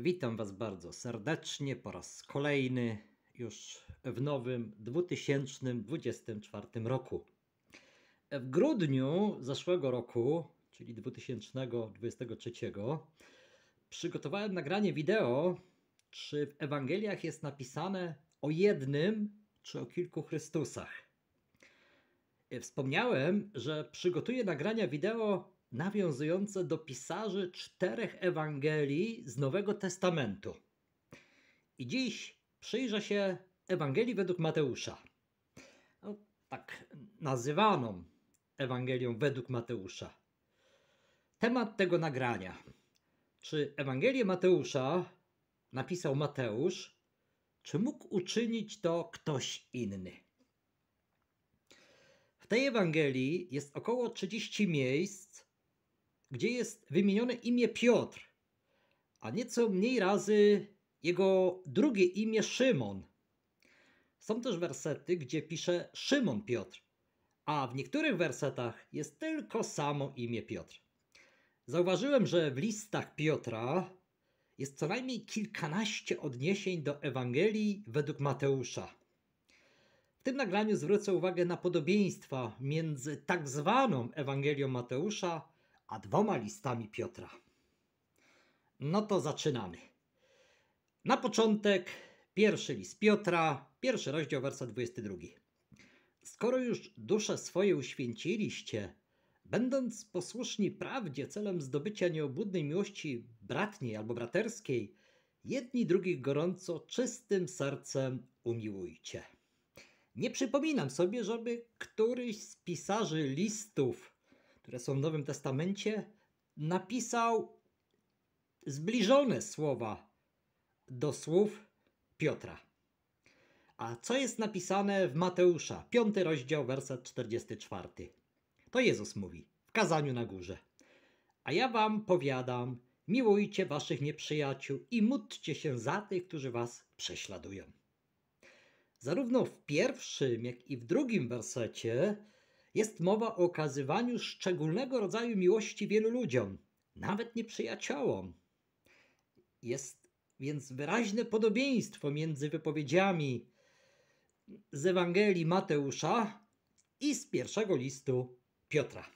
Witam Was bardzo serdecznie po raz kolejny, już w nowym 2024 roku. W grudniu zeszłego roku, czyli 2023, przygotowałem nagranie wideo, czy w Ewangeliach jest napisane o jednym czy o kilku Chrystusach. Wspomniałem, że przygotuję nagrania wideo nawiązujące do pisarzy czterech Ewangelii z Nowego Testamentu. I dziś przyjrzę się Ewangelii według Mateusza. No, tak nazywaną Ewangelią według Mateusza. Temat tego nagrania. Czy Ewangelię Mateusza napisał Mateusz, czy mógł uczynić to ktoś inny? W tej Ewangelii jest około 30 miejsc, gdzie jest wymienione imię Piotr, a nieco mniej razy jego drugie imię Szymon. Są też wersety, gdzie pisze Szymon Piotr, a w niektórych wersetach jest tylko samo imię Piotr. Zauważyłem, że w listach Piotra jest co najmniej kilkanaście odniesień do Ewangelii według Mateusza. W tym nagraniu zwrócę uwagę na podobieństwa między tak zwaną Ewangelią Mateusza a dwoma listami Piotra. No to zaczynamy. Na początek pierwszy list Piotra, pierwszy rozdział, werset 22. Skoro już dusze swoje uświęciliście, będąc posłuszni prawdzie celem zdobycia nieobłudnej miłości bratniej albo braterskiej, jedni drugich gorąco, czystym sercem umiłujcie. Nie przypominam sobie, żeby któryś z pisarzy listów które są w Nowym Testamencie, napisał zbliżone słowa do słów Piotra. A co jest napisane w Mateusza, 5 rozdział, werset 44? To Jezus mówi w kazaniu na górze. A ja wam powiadam, miłujcie waszych nieprzyjaciół i módlcie się za tych, którzy was prześladują. Zarówno w pierwszym, jak i w drugim wersecie jest mowa o okazywaniu szczególnego rodzaju miłości wielu ludziom, nawet nieprzyjaciołom. Jest więc wyraźne podobieństwo między wypowiedziami z Ewangelii Mateusza i z pierwszego listu Piotra.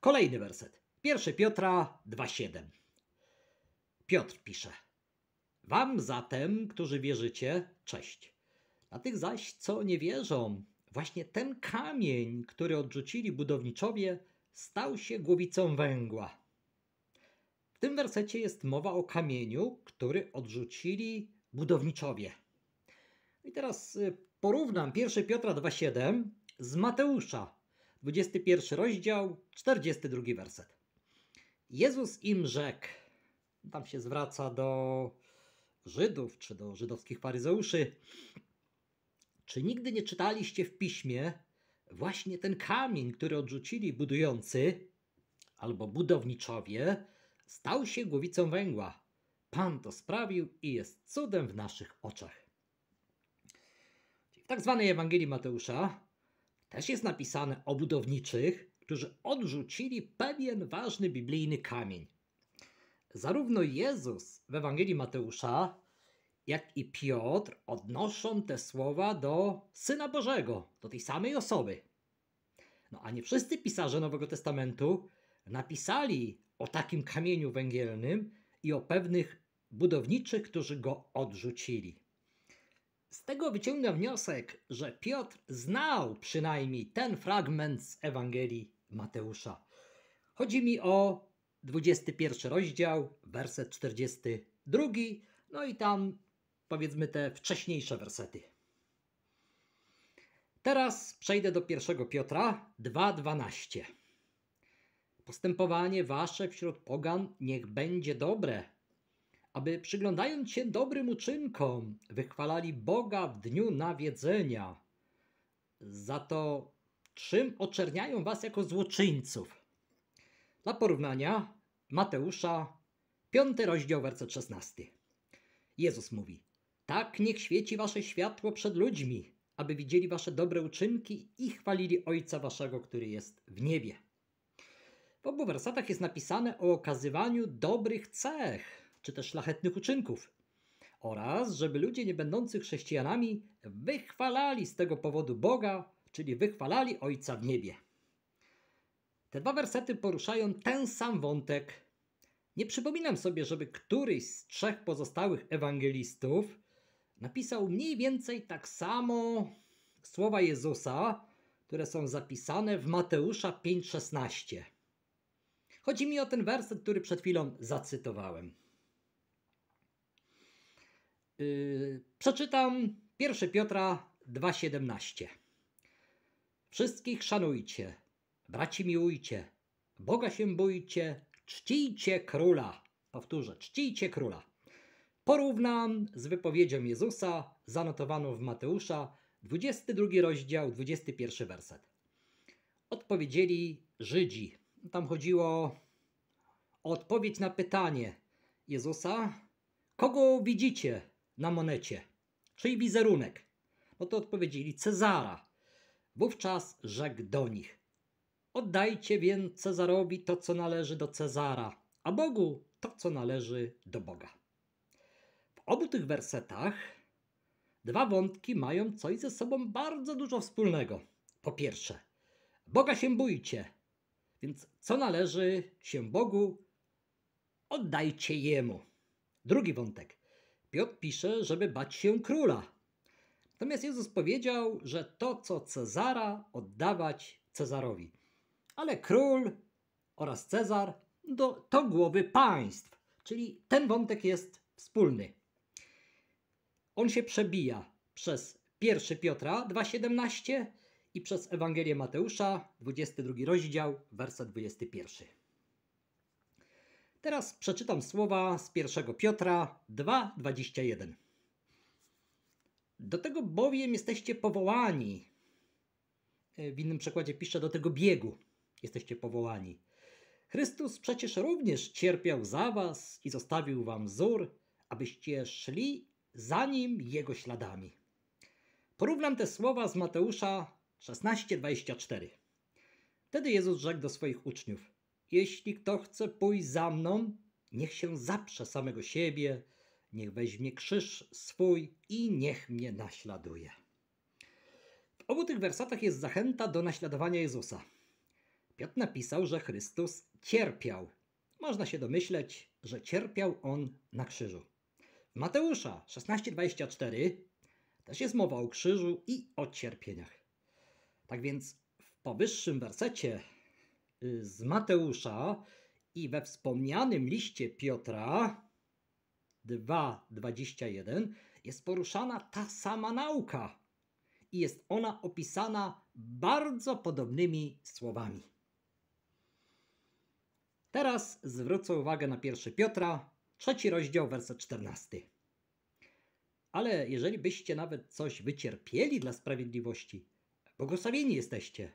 Kolejny werset. pierwszy Piotra 2:7. Piotr pisze: Wam zatem, którzy wierzycie, cześć. A tych zaś, co nie wierzą, Właśnie ten kamień, który odrzucili budowniczowie, stał się głowicą węgła. W tym wersecie jest mowa o kamieniu, który odrzucili budowniczowie. I teraz y, porównam 1 Piotra 2,7 z Mateusza, 21 rozdział, 42 werset. Jezus im rzekł, tam się zwraca do Żydów czy do żydowskich faryzeuszy, czy nigdy nie czytaliście w piśmie, właśnie ten kamień, który odrzucili budujący albo budowniczowie, stał się głowicą węgła. Pan to sprawił i jest cudem w naszych oczach. W tak zwanej Ewangelii Mateusza też jest napisane o budowniczych, którzy odrzucili pewien ważny biblijny kamień. Zarówno Jezus w Ewangelii Mateusza, jak i Piotr odnoszą te słowa do Syna Bożego, do tej samej osoby. No a nie wszyscy pisarze Nowego Testamentu napisali o takim kamieniu węgielnym i o pewnych budowniczych, którzy go odrzucili. Z tego wyciągnę wniosek, że Piotr znał przynajmniej ten fragment z Ewangelii Mateusza. Chodzi mi o 21 rozdział, werset 42, no i tam powiedzmy te wcześniejsze wersety. Teraz przejdę do 1 Piotra 2:12. Postępowanie wasze wśród pogan niech będzie dobre, aby przyglądając się dobrym uczynkom, wychwalali Boga w dniu nawiedzenia. Za to, czym oczerniają was jako złoczyńców. Dla porównania Mateusza, 5 rozdział, werset 16. Jezus mówi: tak niech świeci wasze światło przed ludźmi, aby widzieli wasze dobre uczynki i chwalili Ojca waszego, który jest w niebie. W obu wersatach jest napisane o okazywaniu dobrych cech, czy też szlachetnych uczynków, oraz żeby ludzie nie będący chrześcijanami wychwalali z tego powodu Boga, czyli wychwalali Ojca w niebie. Te dwa wersety poruszają ten sam wątek. Nie przypominam sobie, żeby któryś z trzech pozostałych ewangelistów napisał mniej więcej tak samo słowa Jezusa, które są zapisane w Mateusza 5:16. Chodzi mi o ten werset, który przed chwilą zacytowałem. Yy, przeczytam 1 Piotra 2:17. Wszystkich szanujcie, braci miłujcie, Boga się bójcie, czcijcie króla. Powtórzę, czcijcie króla porównam z wypowiedzią Jezusa zanotowaną w Mateusza, 22 rozdział, 21 werset. Odpowiedzieli Żydzi. Tam chodziło o odpowiedź na pytanie Jezusa, kogo widzicie na monecie, czyli wizerunek. No to odpowiedzieli Cezara. Wówczas rzekł do nich: Oddajcie więc Cezarowi to, co należy do Cezara, a Bogu to, co należy do Boga obu tych wersetach dwa wątki mają coś ze sobą bardzo dużo wspólnego. Po pierwsze, Boga się bójcie, więc co należy się Bogu, oddajcie Jemu. Drugi wątek. Piotr pisze, żeby bać się króla. Natomiast Jezus powiedział, że to, co Cezara, oddawać Cezarowi. Ale król oraz Cezar do, to głowy państw, czyli ten wątek jest wspólny. On się przebija przez 1 Piotra 2,17 i przez Ewangelię Mateusza, 22 rozdział, werset 21. Teraz przeczytam słowa z 1 Piotra 2,21. Do tego bowiem jesteście powołani. E, w innym przekładzie pisze do tego biegu. Jesteście powołani. Chrystus przecież również cierpiał za was i zostawił wam wzór, abyście szli za nim jego śladami. Porównam te słowa z Mateusza 16:24. Wtedy Jezus rzekł do swoich uczniów: Jeśli kto chce pójść za mną, niech się zaprze samego siebie, niech weźmie krzyż swój i niech mnie naśladuje. W obu tych wersatach jest zachęta do naśladowania Jezusa. Piotr napisał, że Chrystus cierpiał. Można się domyśleć, że cierpiał on na krzyżu. Mateusza 16:24 też jest mowa o krzyżu i o cierpieniach. Tak więc w powyższym wersecie y, z Mateusza i we wspomnianym liście Piotra 2:21 jest poruszana ta sama nauka i jest ona opisana bardzo podobnymi słowami. Teraz zwrócę uwagę na pierwszy Piotra Trzeci rozdział, werset 14. Ale jeżeli byście nawet coś wycierpieli dla sprawiedliwości, błogosławieni jesteście.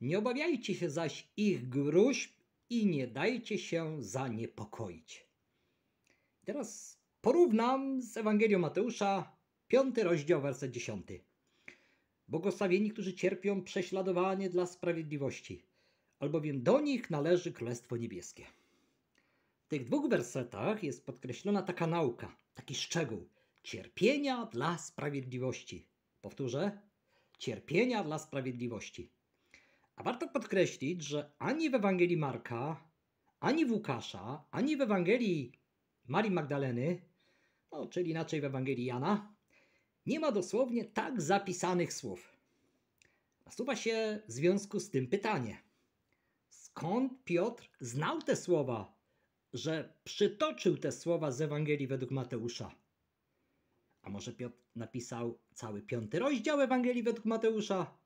Nie obawiajcie się zaś ich gruźb i nie dajcie się zaniepokoić. Teraz porównam z Ewangelią Mateusza, piąty rozdział, werset 10. Błogosławieni, którzy cierpią prześladowanie dla sprawiedliwości, albowiem do nich należy Królestwo Niebieskie. W tych dwóch wersetach jest podkreślona taka nauka, taki szczegół. Cierpienia dla sprawiedliwości. Powtórzę. Cierpienia dla sprawiedliwości. A warto podkreślić, że ani w Ewangelii Marka, ani w Łukasza, ani w Ewangelii Marii Magdaleny, no, czyli inaczej w Ewangelii Jana, nie ma dosłownie tak zapisanych słów. Nasuwa się w związku z tym pytanie: skąd Piotr znał te słowa że przytoczył te słowa z Ewangelii według Mateusza. A może Piotr napisał cały piąty rozdział Ewangelii według Mateusza?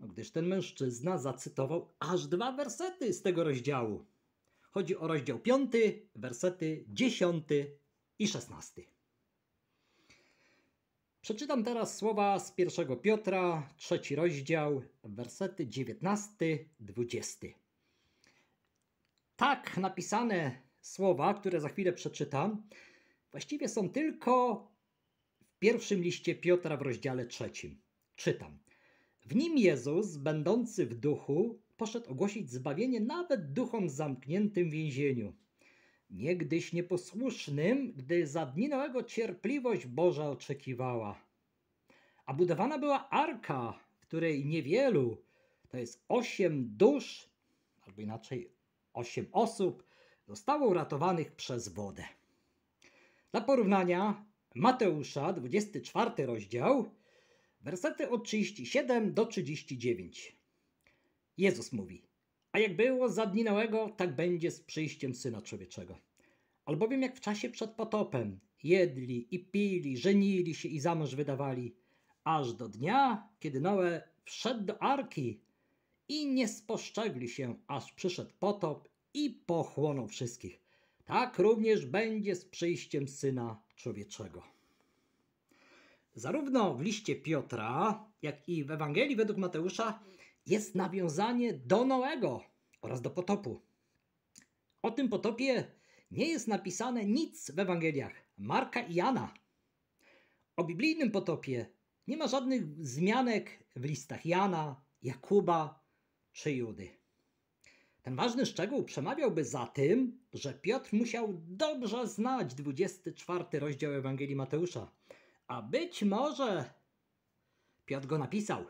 No, gdyż ten mężczyzna zacytował aż dwa wersety z tego rozdziału. Chodzi o rozdział piąty, wersety dziesiąty i szesnasty. Przeczytam teraz słowa z pierwszego Piotra, trzeci rozdział, wersety 19-20. Tak napisane słowa, które za chwilę przeczytam, właściwie są tylko w pierwszym liście Piotra w rozdziale trzecim. Czytam. W nim Jezus, będący w duchu, poszedł ogłosić zbawienie nawet duchom zamkniętym w więzieniu. Niegdyś nieposłusznym, gdy za dni nowego cierpliwość Boża oczekiwała. A budowana była arka, w której niewielu, to jest osiem dusz, albo inaczej osiem osób, zostało uratowanych przez wodę. Dla porównania Mateusza, 24 rozdział, wersety od 37 do 39. Jezus mówi, a jak było za dni dninałego, tak będzie z przyjściem Syna Człowieczego. Albowiem jak w czasie przed potopem jedli i pili, żenili się i za mąż wydawali, aż do dnia, kiedy Noe wszedł do arki i nie spostrzegli się, aż przyszedł potop i pochłoną wszystkich. Tak również będzie z przyjściem Syna Człowieczego. Zarówno w liście Piotra, jak i w Ewangelii według Mateusza jest nawiązanie do Noego oraz do potopu. O tym potopie nie jest napisane nic w Ewangeliach Marka i Jana. O biblijnym potopie nie ma żadnych zmianek w listach Jana, Jakuba czy Judy. Ten ważny szczegół przemawiałby za tym, że Piotr musiał dobrze znać 24 rozdział Ewangelii Mateusza. A być może Piotr go napisał.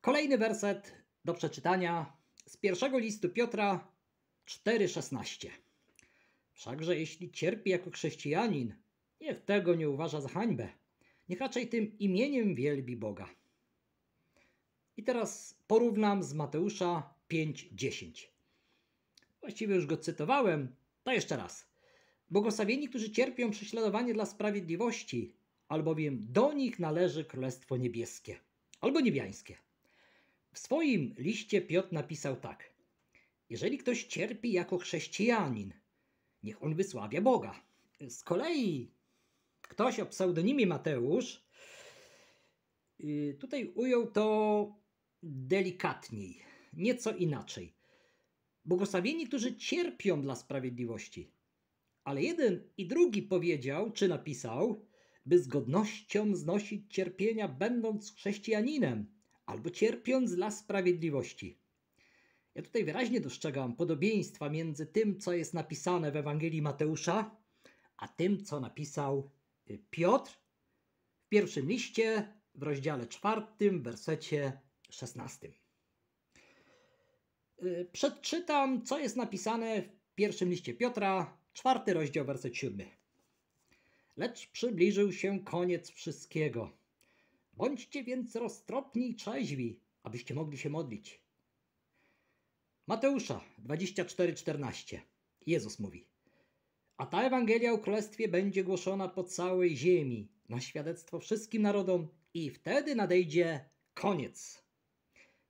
Kolejny werset do przeczytania z pierwszego listu Piotra 4:16. Wszakże jeśli cierpi jako chrześcijanin, niech tego nie uważa za hańbę. Niech raczej tym imieniem wielbi Boga. I teraz porównam z Mateusza 5:10. Właściwie już go cytowałem, to jeszcze raz. Błogosławieni, którzy cierpią prześladowanie dla sprawiedliwości, albowiem do nich należy Królestwo Niebieskie albo niebiańskie. W swoim liście Piotr napisał tak: Jeżeli ktoś cierpi jako chrześcijanin, niech on wysławia Boga. Z kolei ktoś o pseudonimie Mateusz y, tutaj ujął to delikatniej, nieco inaczej. Błogosławieni, którzy cierpią dla sprawiedliwości. Ale jeden i drugi powiedział, czy napisał, by z godnością znosić cierpienia, będąc chrześcijaninem, albo cierpiąc dla sprawiedliwości. Ja tutaj wyraźnie dostrzegam podobieństwa między tym, co jest napisane w Ewangelii Mateusza, a tym, co napisał y, Piotr w pierwszym liście, w rozdziale czwartym, w wersecie XVI. Y, przeczytam, co jest napisane w pierwszym liście Piotra, czwarty rozdział, werset siódmy. Lecz przybliżył się koniec wszystkiego. Bądźcie więc roztropni i trzeźwi, abyście mogli się modlić. Mateusza 24:14. Jezus mówi: A ta Ewangelia o Królestwie będzie głoszona po całej ziemi na świadectwo wszystkim narodom, i wtedy nadejdzie koniec.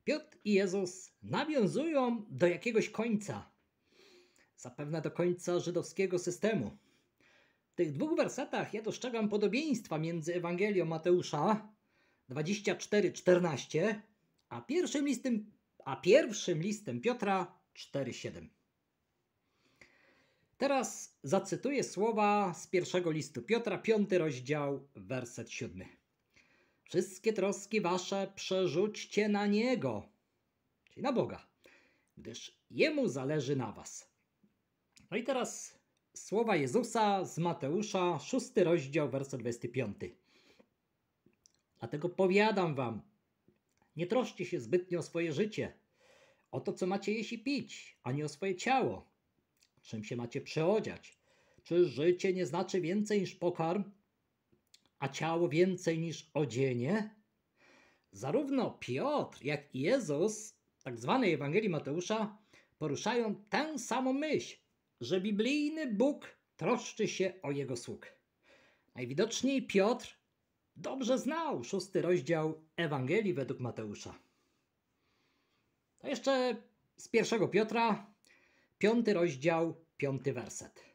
Piotr i Jezus nawiązują do jakiegoś końca, zapewne do końca żydowskiego systemu. W tych dwóch wersetach ja dostrzegam podobieństwa między Ewangelią Mateusza 24:14 a pierwszym listem, a pierwszym listem Piotra 4:7. Teraz zacytuję słowa z pierwszego listu Piotra, piąty rozdział, werset 7. Wszystkie troski wasze przerzućcie na Niego, czyli na Boga, gdyż Jemu zależy na was. No i teraz słowa Jezusa z Mateusza, 6 rozdział, werset 25. Dlatego powiadam wam, nie troszcie się zbytnio o swoje życie, o to, co macie jeść i pić, ani o swoje ciało, czym się macie przeodziać. Czy życie nie znaczy więcej niż pokarm, a ciało więcej niż odzienie? Zarówno Piotr, jak i Jezus, tak zwanej Ewangelii Mateusza, poruszają tę samą myśl, że biblijny Bóg troszczy się o jego sług. Najwidoczniej Piotr dobrze znał szósty rozdział Ewangelii według Mateusza. To jeszcze z pierwszego Piotra, piąty rozdział, piąty werset.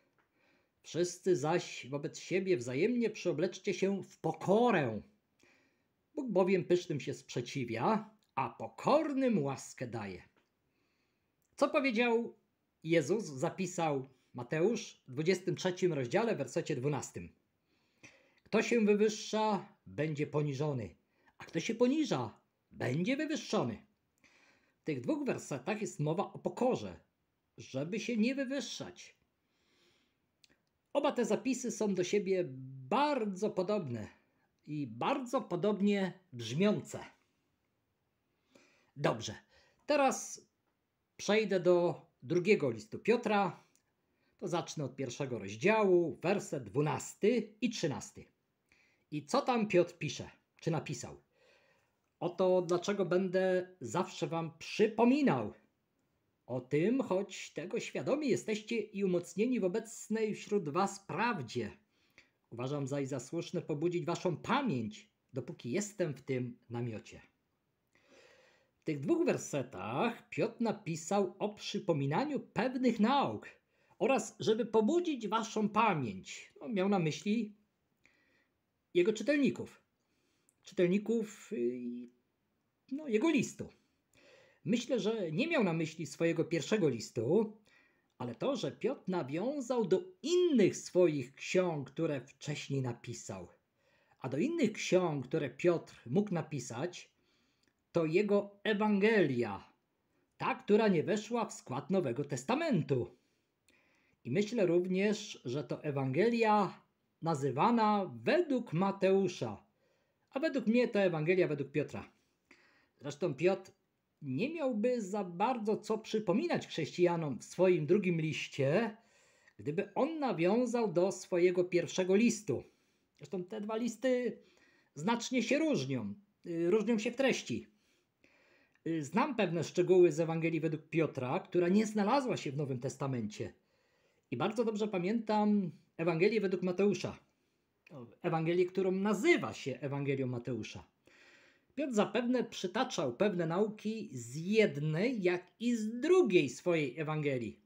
Wszyscy zaś wobec siebie wzajemnie przyobleczcie się w pokorę. Bóg bowiem pysznym się sprzeciwia, a pokornym łaskę daje. Co powiedział Jezus, zapisał Mateusz w 23 rozdziale, wersecie 12. Kto się wywyższa, będzie poniżony, a kto się poniża, będzie wywyższony. W tych dwóch wersetach jest mowa o pokorze, żeby się nie wywyższać. Oba te zapisy są do siebie bardzo podobne i bardzo podobnie brzmiące. Dobrze, teraz przejdę do drugiego listu Piotra. To zacznę od pierwszego rozdziału, werset 12 i 13. I co tam Piotr pisze, czy napisał? Oto dlaczego będę zawsze Wam przypominał, o tym, choć tego świadomi jesteście i umocnieni w obecnej wśród Was prawdzie. Uważam zaś za słuszne pobudzić Waszą pamięć, dopóki jestem w tym namiocie. W tych dwóch wersetach Piotr napisał o przypominaniu pewnych nauk oraz żeby pobudzić Waszą pamięć. No, miał na myśli jego czytelników. Czytelników y, no, jego listu. Myślę, że nie miał na myśli swojego pierwszego listu, ale to, że Piotr nawiązał do innych swoich ksiąg, które wcześniej napisał. A do innych ksiąg, które Piotr mógł napisać, to jego Ewangelia, ta, która nie weszła w skład Nowego Testamentu. I myślę również, że to Ewangelia nazywana według Mateusza, a według mnie to Ewangelia według Piotra. Zresztą Piotr nie miałby za bardzo co przypominać chrześcijanom w swoim drugim liście, gdyby on nawiązał do swojego pierwszego listu. Zresztą te dwa listy znacznie się różnią, y, różnią się w treści. Y, znam pewne szczegóły z Ewangelii według Piotra, która nie znalazła się w Nowym Testamencie. I bardzo dobrze pamiętam Ewangelię według Mateusza. Ewangelię, którą nazywa się Ewangelią Mateusza. Piotr zapewne przytaczał pewne nauki z jednej, jak i z drugiej swojej Ewangelii.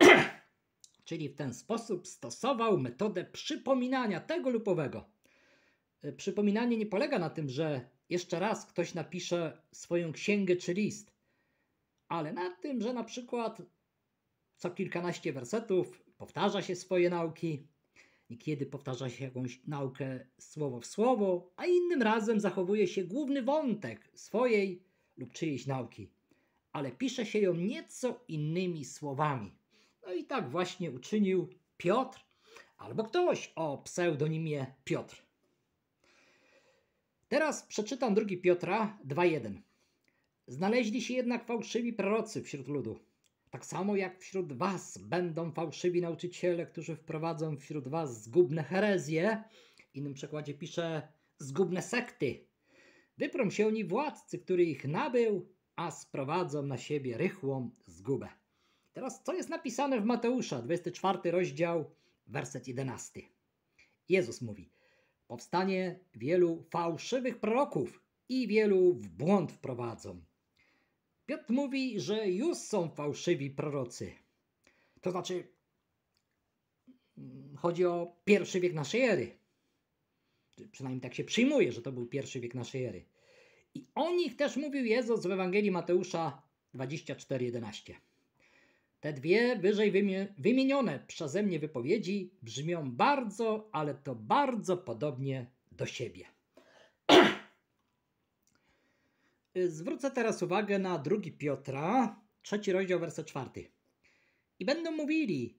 Czyli w ten sposób stosował metodę przypominania tego lupowego. E, przypominanie nie polega na tym, że jeszcze raz ktoś napisze swoją księgę czy list, ale na tym, że na przykład co kilkanaście wersetów powtarza się swoje nauki, Niekiedy powtarza się jakąś naukę słowo w słowo, a innym razem zachowuje się główny wątek swojej lub czyjejś nauki, ale pisze się ją nieco innymi słowami. No i tak właśnie uczynił Piotr albo ktoś o pseudonimie Piotr. Teraz przeczytam drugi Piotra 2.1. Znaleźli się jednak fałszywi prorocy wśród ludu tak samo jak wśród was będą fałszywi nauczyciele, którzy wprowadzą wśród was zgubne herezje. W innym przekładzie pisze zgubne sekty. Wyprą się oni władcy, który ich nabył, a sprowadzą na siebie rychłą zgubę. Teraz co jest napisane w Mateusza, 24 rozdział, werset 11. Jezus mówi, powstanie wielu fałszywych proroków i wielu w błąd wprowadzą. Piotr mówi, że już są fałszywi prorocy. To znaczy, mm, chodzi o pierwszy wiek naszej ery. Przynajmniej tak się przyjmuje, że to był pierwszy wiek naszej ery. I o nich też mówił Jezus w Ewangelii Mateusza 24:11. Te dwie wyżej wymienione przeze mnie wypowiedzi brzmią bardzo, ale to bardzo podobnie do siebie. Y, zwrócę teraz uwagę na drugi Piotra, trzeci rozdział, werset czwarty. I będą mówili,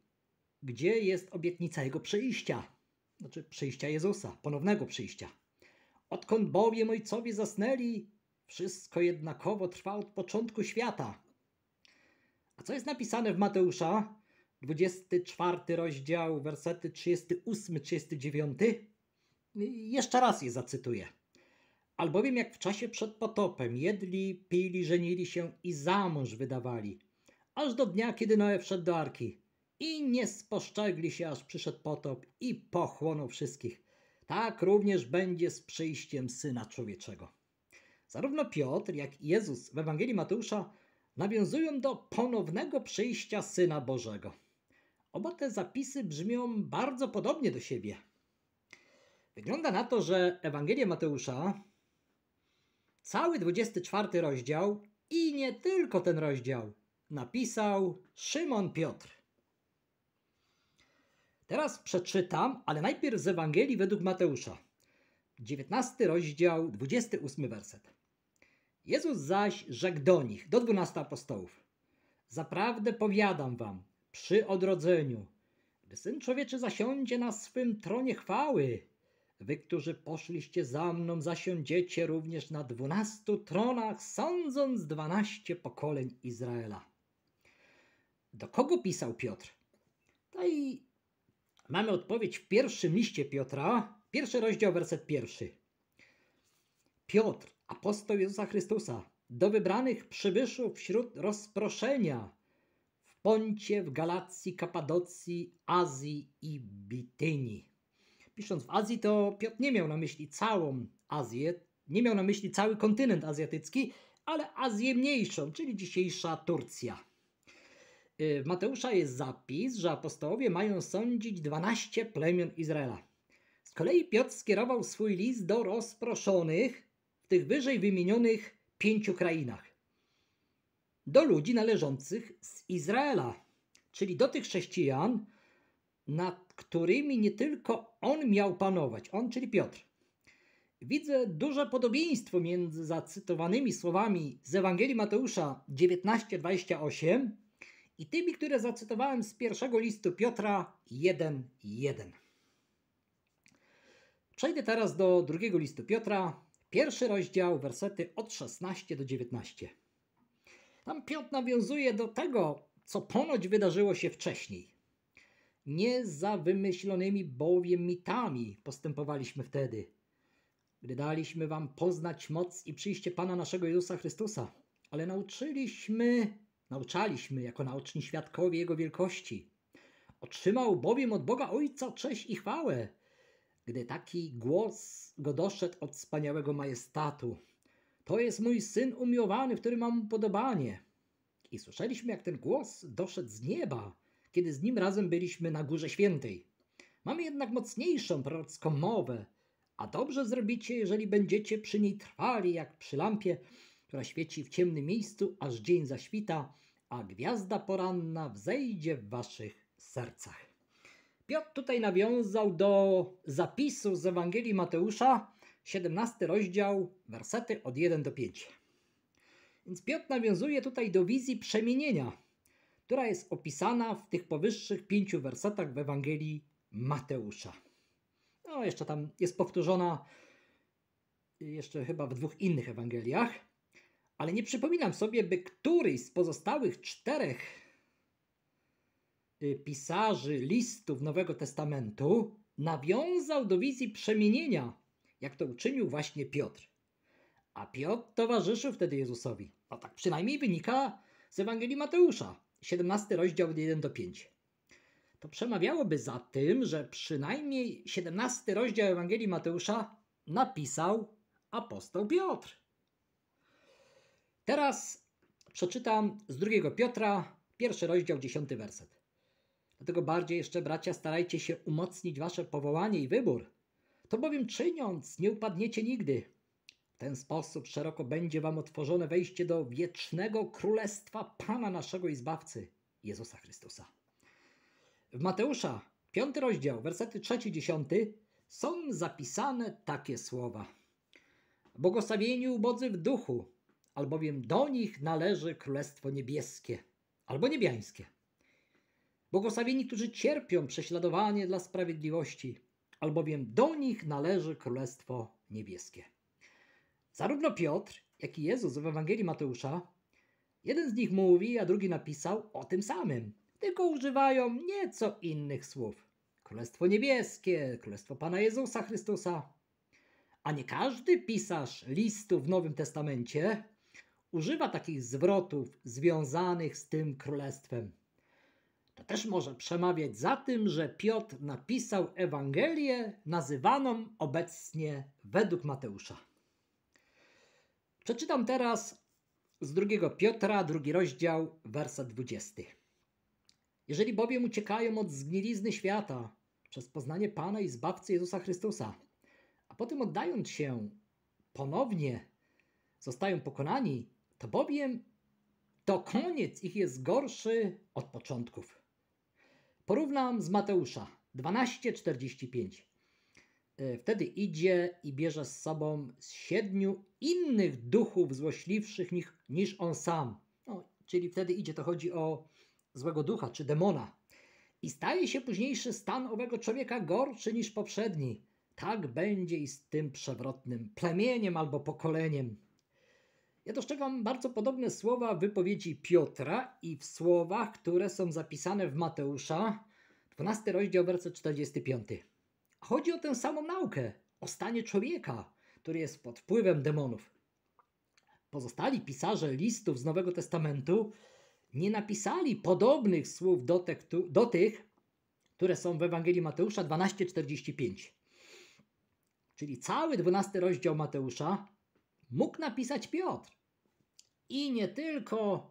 gdzie jest obietnica Jego przyjścia, znaczy przyjścia Jezusa, ponownego przyjścia. Odkąd bowiem ojcowie zasnęli, wszystko jednakowo trwa od początku świata. A co jest napisane w Mateusza, 24 rozdział, wersety 38-39? Y, jeszcze raz je zacytuję. Albowiem jak w czasie przed potopem jedli, pili, żenili się i za mąż wydawali, aż do dnia, kiedy Noe wszedł do arki. I nie spostrzegli się, aż przyszedł potop i pochłonął wszystkich. Tak również będzie z przyjściem Syna Człowieczego. Zarówno Piotr, jak i Jezus w Ewangelii Mateusza nawiązują do ponownego przyjścia Syna Bożego. Oba te zapisy brzmią bardzo podobnie do siebie. Wygląda na to, że Ewangelia Mateusza Cały 24 rozdział i nie tylko ten rozdział napisał Szymon Piotr. Teraz przeczytam, ale najpierw z Ewangelii według Mateusza. 19 rozdział, 28 werset. Jezus zaś rzekł do nich, do dwunastu apostołów. Zaprawdę powiadam wam, przy odrodzeniu, gdy Syn Człowieczy zasiądzie na swym tronie chwały, Wy, którzy poszliście za mną, zasiądziecie również na dwunastu tronach, sądząc dwanaście pokoleń Izraela. Do kogo pisał Piotr? Tutaj mamy odpowiedź w pierwszym liście Piotra, pierwszy rozdział, werset pierwszy. Piotr, apostoł Jezusa Chrystusa, do wybranych przybyszów wśród rozproszenia w Poncie, w Galacji, Kapadocji, Azji i Bityni. Pisząc w Azji, to Piotr nie miał na myśli całą Azję, nie miał na myśli cały kontynent azjatycki, ale Azję mniejszą, czyli dzisiejsza Turcja. Y, w Mateusza jest zapis, że apostołowie mają sądzić 12 plemion Izraela. Z kolei Piotr skierował swój list do rozproszonych w tych wyżej wymienionych pięciu krainach. Do ludzi należących z Izraela, czyli do tych chrześcijan, nad którymi nie tylko on miał panować, on, czyli Piotr. Widzę duże podobieństwo między zacytowanymi słowami z Ewangelii Mateusza 19:28 i tymi, które zacytowałem z pierwszego listu Piotra 1:1. Przejdę teraz do drugiego listu Piotra, pierwszy rozdział, wersety od 16 do 19. Tam Piotr nawiązuje do tego, co ponoć wydarzyło się wcześniej nie za wymyślonymi bowiem mitami postępowaliśmy wtedy, gdy daliśmy wam poznać moc i przyjście Pana naszego Jezusa Chrystusa, ale nauczyliśmy, nauczaliśmy jako nauczni świadkowie Jego wielkości. Otrzymał bowiem od Boga Ojca cześć i chwałę, gdy taki głos go doszedł od wspaniałego majestatu. To jest mój syn umiłowany, w którym mam podobanie. I słyszeliśmy, jak ten głos doszedł z nieba, kiedy z nim razem byliśmy na Górze Świętej. Mamy jednak mocniejszą prorocką mowę, a dobrze zrobicie, jeżeli będziecie przy niej trwali, jak przy lampie, która świeci w ciemnym miejscu, aż dzień zaświta, a gwiazda poranna wzejdzie w waszych sercach. Piotr tutaj nawiązał do zapisu z Ewangelii Mateusza, 17 rozdział, wersety od 1 do 5. Więc Piotr nawiązuje tutaj do wizji przemienienia która jest opisana w tych powyższych pięciu wersetach w Ewangelii Mateusza. No, jeszcze tam jest powtórzona y, jeszcze chyba w dwóch innych Ewangeliach, ale nie przypominam sobie, by któryś z pozostałych czterech y, pisarzy listów Nowego Testamentu nawiązał do wizji przemienienia, jak to uczynił właśnie Piotr. A Piotr towarzyszył wtedy Jezusowi. No tak przynajmniej wynika z Ewangelii Mateusza. 17 rozdział od 1 do 5. To przemawiałoby za tym, że przynajmniej 17 rozdział Ewangelii Mateusza napisał apostoł Piotr. Teraz przeczytam z drugiego Piotra, pierwszy rozdział, dziesiąty werset. Dlatego bardziej jeszcze, bracia, starajcie się umocnić wasze powołanie i wybór. To bowiem czyniąc, nie upadniecie nigdy ten sposób szeroko będzie wam otworzone wejście do wiecznego królestwa Pana naszego i Zbawcy, Jezusa Chrystusa. W Mateusza, 5 rozdział, wersety 3-10 są zapisane takie słowa. Błogosławieni ubodzy w duchu, albowiem do nich należy Królestwo Niebieskie albo niebiańskie. Błogosławieni, którzy cierpią prześladowanie dla sprawiedliwości, albowiem do nich należy Królestwo Niebieskie. Zarówno Piotr, jak i Jezus w Ewangelii Mateusza, jeden z nich mówi, a drugi napisał o tym samym, tylko używają nieco innych słów. Królestwo niebieskie, królestwo Pana Jezusa Chrystusa. A nie każdy pisarz listu w Nowym Testamencie używa takich zwrotów związanych z tym królestwem. To też może przemawiać za tym, że Piotr napisał Ewangelię nazywaną obecnie według Mateusza. Przeczytam teraz z drugiego Piotra, drugi rozdział, werset 20. Jeżeli bowiem uciekają od zgnilizny świata przez poznanie Pana i Zbawcy Jezusa Chrystusa, a potem oddając się ponownie zostają pokonani, to bowiem to koniec ich jest gorszy od początków. Porównam z Mateusza 12:45. E, wtedy idzie i bierze z sobą siedmiu innych duchów złośliwszych niż, niż on sam. No, czyli wtedy idzie, to chodzi o złego ducha czy demona. I staje się późniejszy stan owego człowieka gorszy niż poprzedni. Tak będzie i z tym przewrotnym plemieniem albo pokoleniem. Ja dostrzegam bardzo podobne słowa w wypowiedzi Piotra i w słowach, które są zapisane w Mateusza, 12 rozdział, werset 45. Chodzi o tę samą naukę, o stanie człowieka, który jest pod wpływem demonów. Pozostali pisarze listów z Nowego Testamentu nie napisali podobnych słów do, te, do tych, które są w Ewangelii Mateusza 12:45. Czyli cały 12 rozdział Mateusza mógł napisać Piotr. I nie tylko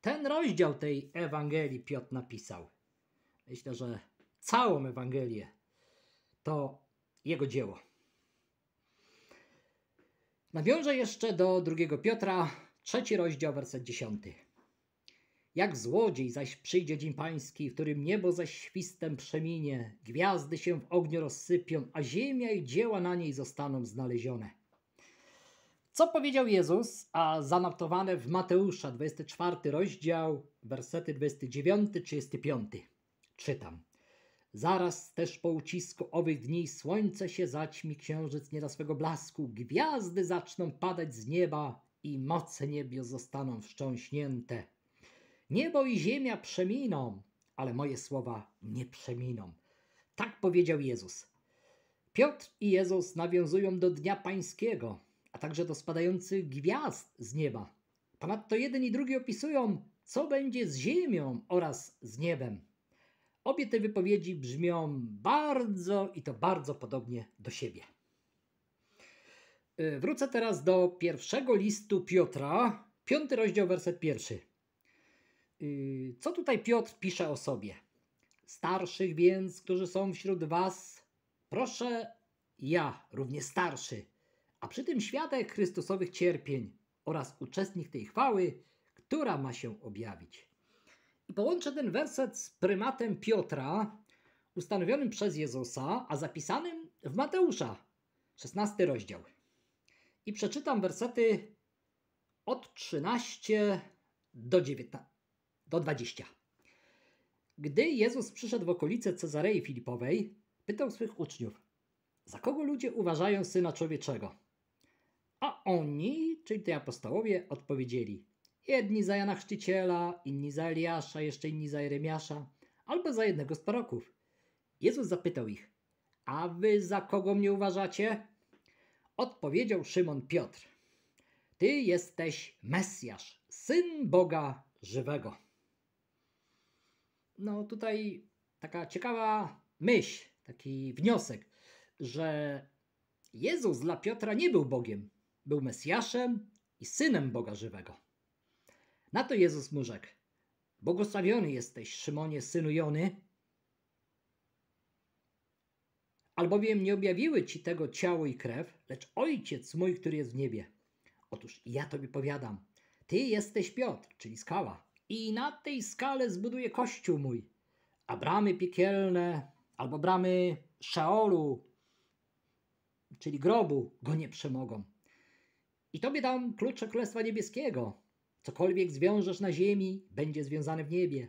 ten rozdział tej Ewangelii Piotr napisał. Myślę, że całą Ewangelię to jego dzieło. Nawiążę jeszcze do 2 Piotra, trzeci rozdział, werset 10. Jak złodziej zaś przyjdzie dzień pański, w którym niebo ze świstem przeminie, gwiazdy się w ogniu rozsypią, a ziemia i dzieła na niej zostaną znalezione. Co powiedział Jezus, a zanotowane w Mateusza 24 rozdział, wersety 29-35. Czytam. Zaraz też po ucisku owych dni słońce się zaćmi, księżyc nie da swego blasku, gwiazdy zaczną padać z nieba i moce niebio zostaną wstrząśnięte. Niebo i ziemia przeminą, ale moje słowa nie przeminą. Tak powiedział Jezus. Piotr i Jezus nawiązują do Dnia Pańskiego, a także do spadających gwiazd z nieba. Ponadto jeden i drugi opisują, co będzie z ziemią oraz z niebem. Obie te wypowiedzi brzmią bardzo i to bardzo podobnie do siebie. Y, wrócę teraz do pierwszego listu Piotra, piąty rozdział, werset pierwszy. Y, co tutaj Piotr pisze o sobie? Starszych więc, którzy są wśród was, proszę ja, równie starszy, a przy tym świadek Chrystusowych cierpień oraz uczestnik tej chwały, która ma się objawić. I połączę ten werset z prymatem Piotra, ustanowionym przez Jezusa, a zapisanym w Mateusza, 16 rozdział. I przeczytam wersety od 13 do, 19, do 20. Gdy Jezus przyszedł w okolice Cezarei Filipowej, pytał swych uczniów, za kogo ludzie uważają Syna Człowieczego? A oni, czyli te apostołowie, odpowiedzieli – Jedni za Jana Chrzciciela, inni za Eliasza, jeszcze inni za Jeremiasza, albo za jednego z proroków. Jezus zapytał ich, a wy za kogo mnie uważacie? Odpowiedział Szymon Piotr, ty jesteś Mesjasz, Syn Boga Żywego. No tutaj taka ciekawa myśl, taki wniosek, że Jezus dla Piotra nie był Bogiem, był Mesjaszem i Synem Boga Żywego. Na to Jezus mu rzekł: Błogosławiony jesteś, Szymonie, synu Jony, albowiem nie objawiły ci tego ciało i krew, lecz ojciec mój, który jest w niebie. Otóż ja tobie powiadam, ty jesteś Piotr, czyli skała, i na tej skale zbuduję kościół mój, a bramy piekielne albo bramy Szaolu, czyli grobu, go nie przemogą. I tobie dam klucze Królestwa Niebieskiego. Cokolwiek zwiążesz na ziemi, będzie związane w niebie,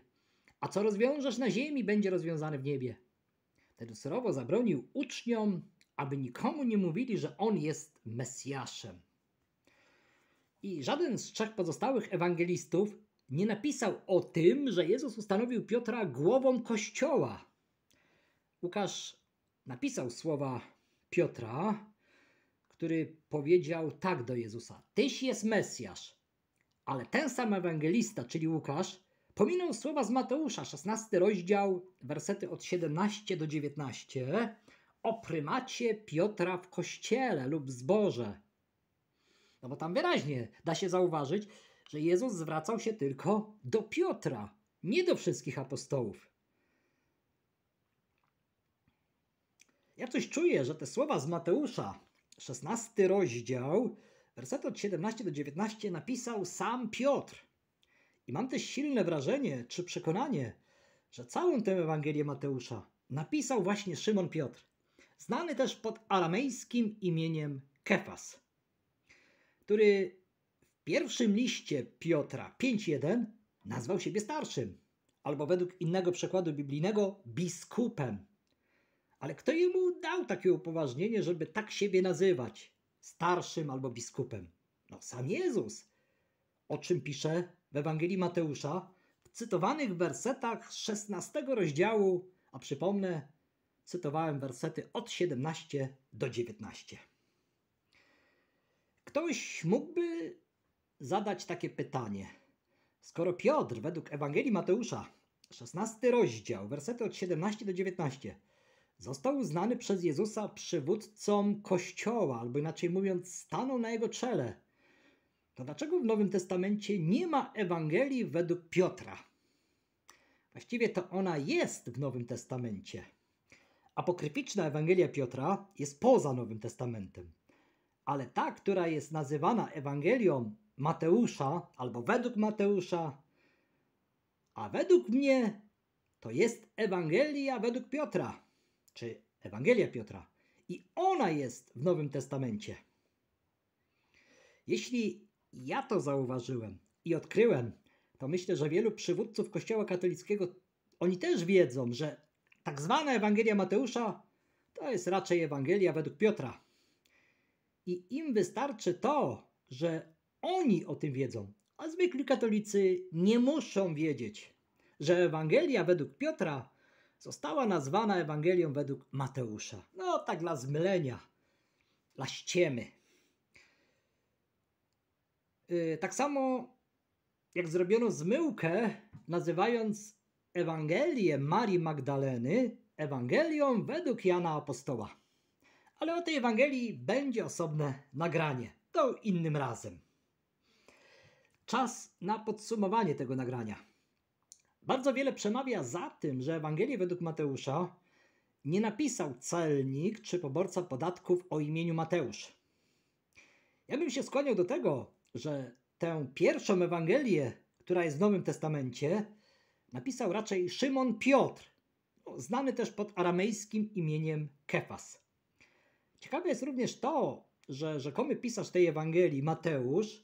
a co rozwiążesz na ziemi, będzie rozwiązane w niebie. Wtedy surowo zabronił uczniom, aby nikomu nie mówili, że on jest Mesjaszem. I żaden z trzech pozostałych ewangelistów nie napisał o tym, że Jezus ustanowił Piotra głową Kościoła. Łukasz napisał słowa Piotra, który powiedział tak do Jezusa: Tyś jest Mesjasz, ale ten sam ewangelista, czyli Łukasz, pominął słowa z Mateusza, 16 rozdział, wersety od 17 do 19, o prymacie Piotra w kościele lub zboże. No bo tam wyraźnie da się zauważyć, że Jezus zwracał się tylko do Piotra, nie do wszystkich apostołów. Ja coś czuję, że te słowa z Mateusza, 16 rozdział, Wersety od 17 do 19 napisał sam Piotr. I mam też silne wrażenie czy przekonanie, że całą tę Ewangelię Mateusza napisał właśnie Szymon Piotr, znany też pod aramejskim imieniem Kefas, który w pierwszym liście Piotra 5.1 nazwał siebie starszym, albo według innego przekładu biblijnego biskupem. Ale kto jemu dał takie upoważnienie, żeby tak siebie nazywać? starszym albo biskupem. No, sam Jezus, o czym pisze w Ewangelii Mateusza w cytowanych wersetach 16 rozdziału, a przypomnę, cytowałem wersety od 17 do 19. Ktoś mógłby zadać takie pytanie. Skoro Piotr według Ewangelii Mateusza, 16 rozdział, wersety od 17 do 19, Został uznany przez Jezusa przywódcą Kościoła, albo inaczej mówiąc, stanął na jego czele. To dlaczego w Nowym Testamencie nie ma Ewangelii według Piotra? Właściwie to ona jest w Nowym Testamencie. Apokryficzna Ewangelia Piotra jest poza Nowym Testamentem, ale ta, która jest nazywana Ewangelią Mateusza albo według Mateusza, a według mnie to jest Ewangelia według Piotra czy Ewangelia Piotra. I ona jest w Nowym Testamencie. Jeśli ja to zauważyłem i odkryłem, to myślę, że wielu przywódców Kościoła katolickiego, oni też wiedzą, że tak zwana Ewangelia Mateusza to jest raczej Ewangelia według Piotra. I im wystarczy to, że oni o tym wiedzą, a zwykli katolicy nie muszą wiedzieć, że Ewangelia według Piotra została nazwana Ewangelią według Mateusza. No tak dla zmylenia, dla ściemy. Y, tak samo jak zrobiono zmyłkę, nazywając Ewangelię Marii Magdaleny Ewangelią według Jana Apostoła. Ale o tej Ewangelii będzie osobne nagranie, to innym razem. Czas na podsumowanie tego nagrania. Bardzo wiele przemawia za tym, że Ewangelię według Mateusza nie napisał celnik czy poborca podatków o imieniu Mateusz. Ja bym się skłaniał do tego, że tę pierwszą Ewangelię, która jest w Nowym Testamencie, napisał raczej Szymon Piotr, no, znany też pod aramejskim imieniem Kefas. Ciekawe jest również to, że rzekomy pisarz tej Ewangelii, Mateusz,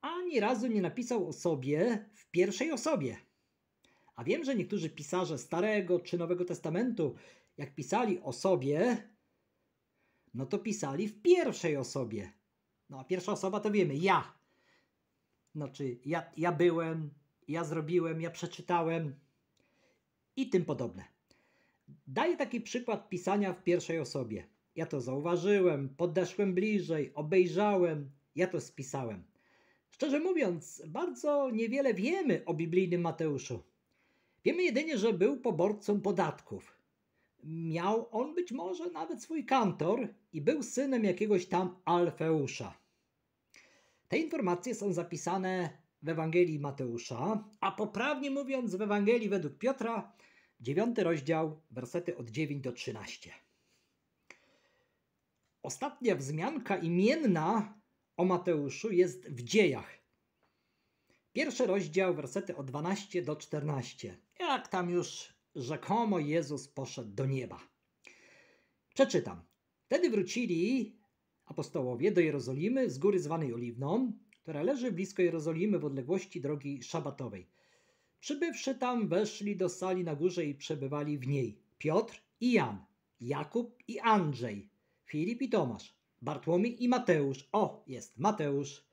ani razu nie napisał o sobie w pierwszej osobie. A wiem, że niektórzy pisarze Starego czy Nowego Testamentu, jak pisali o sobie, no to pisali w pierwszej osobie. No a pierwsza osoba to wiemy, ja. Znaczy, ja, ja byłem, ja zrobiłem, ja przeczytałem i tym podobne. Daję taki przykład pisania w pierwszej osobie. Ja to zauważyłem, podeszłem bliżej, obejrzałem, ja to spisałem. Szczerze mówiąc, bardzo niewiele wiemy o biblijnym Mateuszu. Wiemy jedynie, że był poborcą podatków. Miał on być może nawet swój kantor i był synem jakiegoś tam Alfeusza. Te informacje są zapisane w Ewangelii Mateusza, a poprawnie mówiąc w Ewangelii według Piotra, 9 rozdział, wersety od 9 do 13. Ostatnia wzmianka imienna o Mateuszu jest w dziejach. Pierwszy rozdział, wersety od 12 do 14 jak tam już rzekomo Jezus poszedł do nieba. Przeczytam. Wtedy wrócili apostołowie do Jerozolimy z góry zwanej Oliwną, która leży blisko Jerozolimy w odległości drogi szabatowej. Przybywszy tam, weszli do sali na górze i przebywali w niej. Piotr i Jan, Jakub i Andrzej, Filip i Tomasz, Bartłomiej i Mateusz. O, jest Mateusz.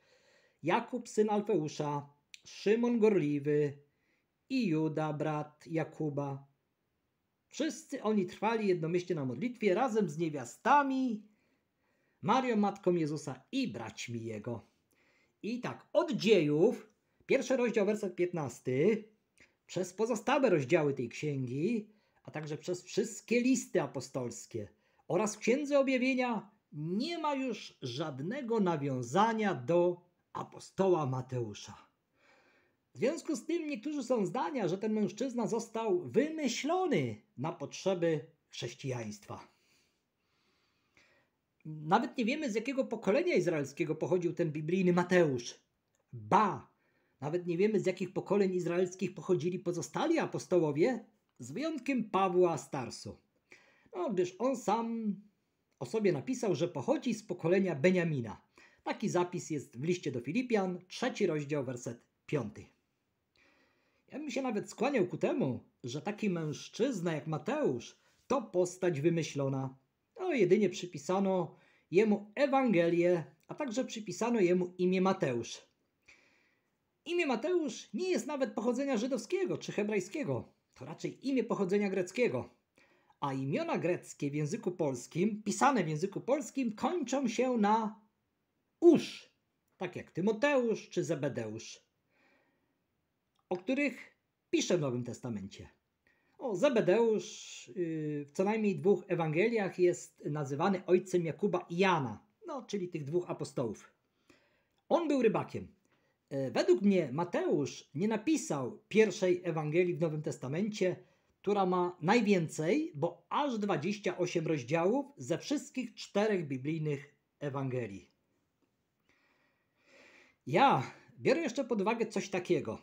Jakub, syn Alfeusza, Szymon Gorliwy, i Juda, brat Jakuba. Wszyscy oni trwali jednomyślnie na modlitwie razem z niewiastami, Marią, matką Jezusa i braćmi jego. I tak, od dziejów, pierwszy rozdział, werset 15, przez pozostałe rozdziały tej księgi, a także przez wszystkie listy apostolskie oraz księdze objawienia, nie ma już żadnego nawiązania do apostoła Mateusza. W związku z tym niektórzy są zdania, że ten mężczyzna został wymyślony na potrzeby chrześcijaństwa. Nawet nie wiemy, z jakiego pokolenia izraelskiego pochodził ten biblijny Mateusz. Ba! Nawet nie wiemy, z jakich pokoleń izraelskich pochodzili pozostali apostołowie, z wyjątkiem Pawła Starsu. No, gdyż on sam o sobie napisał, że pochodzi z pokolenia Beniamina. Taki zapis jest w liście do Filipian, trzeci rozdział, werset piąty. Ja bym się nawet skłaniał ku temu, że taki mężczyzna jak Mateusz to postać wymyślona. No, jedynie przypisano jemu Ewangelię, a także przypisano jemu imię Mateusz. Imię Mateusz nie jest nawet pochodzenia żydowskiego czy hebrajskiego, to raczej imię pochodzenia greckiego. A imiona greckie w języku polskim, pisane w języku polskim, kończą się na usz, tak jak Tymoteusz czy Zebedeusz o których pisze w Nowym Testamencie. O, Zebedeusz y, w co najmniej dwóch Ewangeliach jest nazywany ojcem Jakuba i Jana, no, czyli tych dwóch apostołów. On był rybakiem. E, według mnie Mateusz nie napisał pierwszej Ewangelii w Nowym Testamencie, która ma najwięcej, bo aż 28 rozdziałów ze wszystkich czterech biblijnych Ewangelii. Ja biorę jeszcze pod uwagę coś takiego –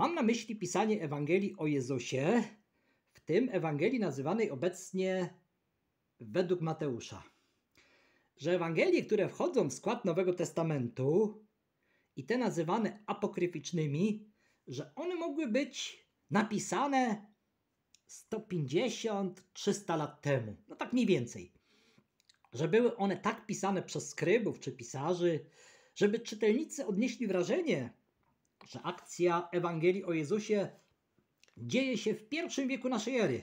Mam na myśli pisanie Ewangelii o Jezusie, w tym Ewangelii nazywanej obecnie według Mateusza. Że Ewangelie, które wchodzą w skład Nowego Testamentu i te nazywane apokryficznymi, że one mogły być napisane 150-300 lat temu. No tak mniej więcej. Że były one tak pisane przez skrybów czy pisarzy, żeby czytelnicy odnieśli wrażenie, że akcja Ewangelii o Jezusie dzieje się w pierwszym wieku naszej ery.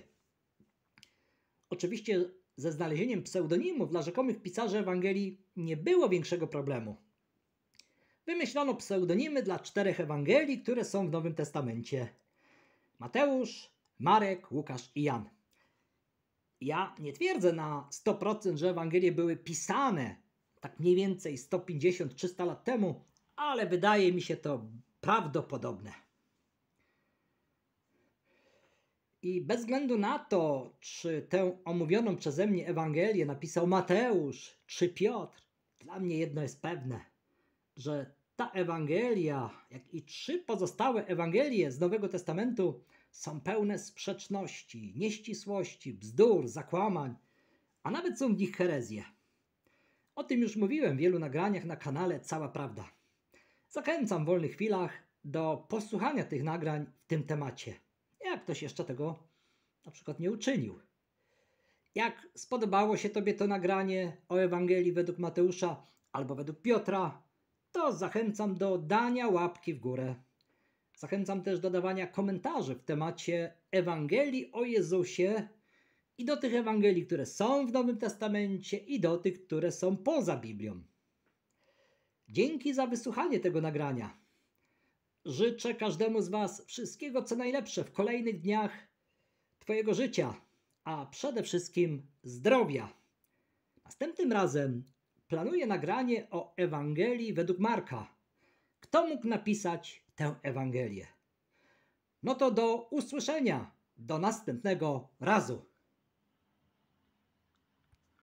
Oczywiście ze znalezieniem pseudonimów dla rzekomych pisarzy Ewangelii nie było większego problemu. Wymyślono pseudonimy dla czterech Ewangelii, które są w Nowym Testamencie: Mateusz, Marek, Łukasz i Jan. Ja nie twierdzę na 100%, że Ewangelie były pisane tak mniej więcej 150-300 lat temu, ale wydaje mi się to prawdopodobne. I bez względu na to, czy tę omówioną przeze mnie Ewangelię napisał Mateusz czy Piotr, dla mnie jedno jest pewne, że ta Ewangelia, jak i trzy pozostałe Ewangelie z Nowego Testamentu są pełne sprzeczności, nieścisłości, bzdur, zakłamań, a nawet są w nich herezje. O tym już mówiłem w wielu nagraniach na kanale Cała Prawda. Zachęcam w wolnych chwilach do posłuchania tych nagrań w tym temacie, jak ktoś jeszcze tego na przykład nie uczynił. Jak spodobało się Tobie to nagranie o Ewangelii według Mateusza albo według Piotra, to zachęcam do dania łapki w górę. Zachęcam też do dawania komentarzy w temacie Ewangelii o Jezusie i do tych Ewangelii, które są w Nowym Testamencie i do tych, które są poza Biblią. Dzięki za wysłuchanie tego nagrania. Życzę każdemu z Was wszystkiego, co najlepsze w kolejnych dniach Twojego życia, a przede wszystkim zdrowia. Następnym razem planuję nagranie o Ewangelii według Marka. Kto mógł napisać tę Ewangelię? No to do usłyszenia, do następnego razu.